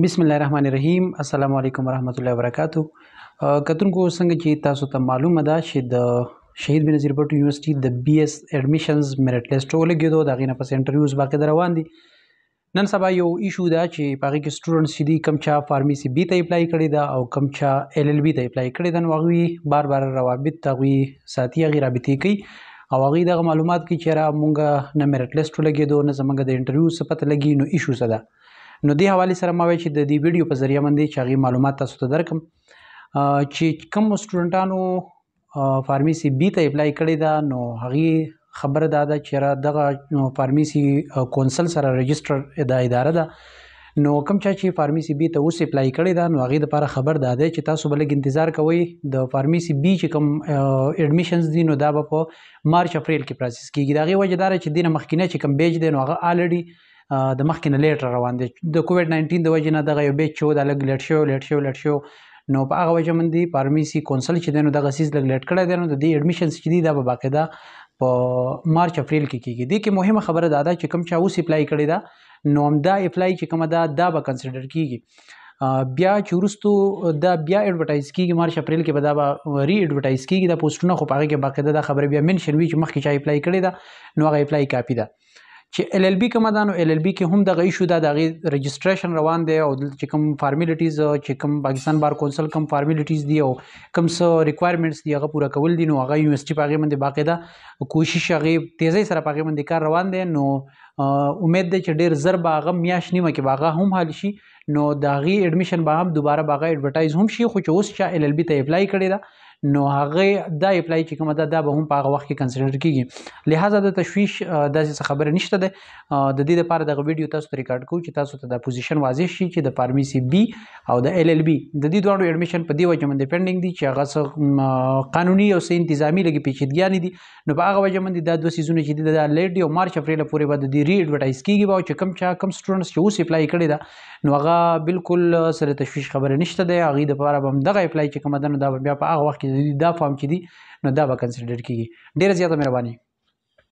بسم الله الرحمن الرحیم السلام علیکم ورحمۃ اللہ وبرکاتہ کتونکو څنګه چې تاسو ته معلومه ده چې د شهید بنظیر پټ یونیورسيټي د بي اس اډمیشنز میرټ لیست ولګیدو دا غینه پس انټرویوز باقی روان دي نن سبا یو ایشو دا چې پاره کې سټوډنټس دي کم چا فارمیسي بي ته اپلای کړي دا او کم چا ال ال بي ته اپلای کړي دا نو غوي بار بار روابط تغوي ساتي غیر رابطې کوي او غوي دغه معلومات کې چې را مونږه نه میرټ لیست ولګي دو نه زمونږ د انټرویو څخه پته لګي نو ایشو څه ده نو دې حواله سره ما وی چې د دې ویډیو په ذریعہ باندې چې هغه معلومات تاسو ته درکم چې کوم سټوډنټانو فارمیسي بي ته اپلای کړی دا نو هغه خبر دا ده چې را دغه فارمیسي کونسل سره رجستر دا اداره ده نو کوم چا چې فارمیسي بي ته اوس اپلای کړی دا نو هغه د لپاره خبر داده چې تاسو بلګ انتظار کوئ د فارمیسي بي چې کوم اډمیشنز دي نو دا به په مارچ اپریل کې پروسس کیږي دا غي وجه دار چې دینه مخکینه چې کوم بیج دي نو هغه الریډي د مخکې نه لیټر روان دي د کووډ 19 د وجې نه دغه یو بیچ شو د لګ لیټ شو لیټ شو لیټ شو نو په هغه وجه باندې فارمیسي کونسل چې دینو دغه سیس لګ لیټ کړی دی نو د اډمیشنز چې دی دا به باقاعده په مارچ اپریل کې کیږي د کې مهمه خبره دا ده چې کوم چا اوس اپلای کړی دا نو امدا اپلای چې کومه دا دا به کنسیډر کیږي بیا چورستو دا بیا اډورټایز کیږي مارچ اپریل کې به دا به ری اډورټایز کیږي دا پوسټونه خو پاره کې باقاعده دا خبره بیا منشن وی چې مخکې چا اپلای کړی دا نو هغه اپلای کاپی ده چې ال ال بي کومه ده نو ال ال بي کې هم دغه ایشو ده د رجستریشن روان دی او چې کوم فارمیلټیز چې کوم پاکستان بار کونسل کوم فارمیلټیز دی او کوم څه ریکوایرمنټس دی هغه پوره کول دي نو هغه یونیورسيټي پاګې باندې باقاعده کوشش هغه تیزی سره پاګې باندې کار روان دی نو امید ده چې ډیر زر باغه میاش نیمه کې باغه هم حل شي نو داغي اډمیشن به هم دوباره باغه اډورټایز هم شي خو چې اوس چا ال ال بي ته اپلای کړي ده نو هغه دا اپلای چې کومه ده دا به هم په هغه وخت کې کنسیډر کیږي لہذا د تشویش داسې خبره نشته ده د دې لپاره دغه ویډیو تاسو ته ریکارډ کوم چې تاسو ته د پوزیشن واضح شي چې د فارمیسي بي او د ال ال بي د دې دوه اډمیشن په دی وجه باندې پینډینګ دي چې هغه قانوني او سه انتظامی لګي پیچیدګیان دي نو په هغه وجه باندې دا دوه سیزونه چې دي د لیټ او مارچ اپریل پورې به د دې ری اډورټایز کیږي او چې کم چا کم سټوډنټس چې اوس اپلای کړي دا نو هغه بالکل سره تشویش خبره نشته ده هغه د لپاره هم دغه اپلای چې کوم ده نو دا بیا په هغه وخت کې دا فارم چې دي نو دا به کنسیډر کیږي ډیره زیاته مهرباني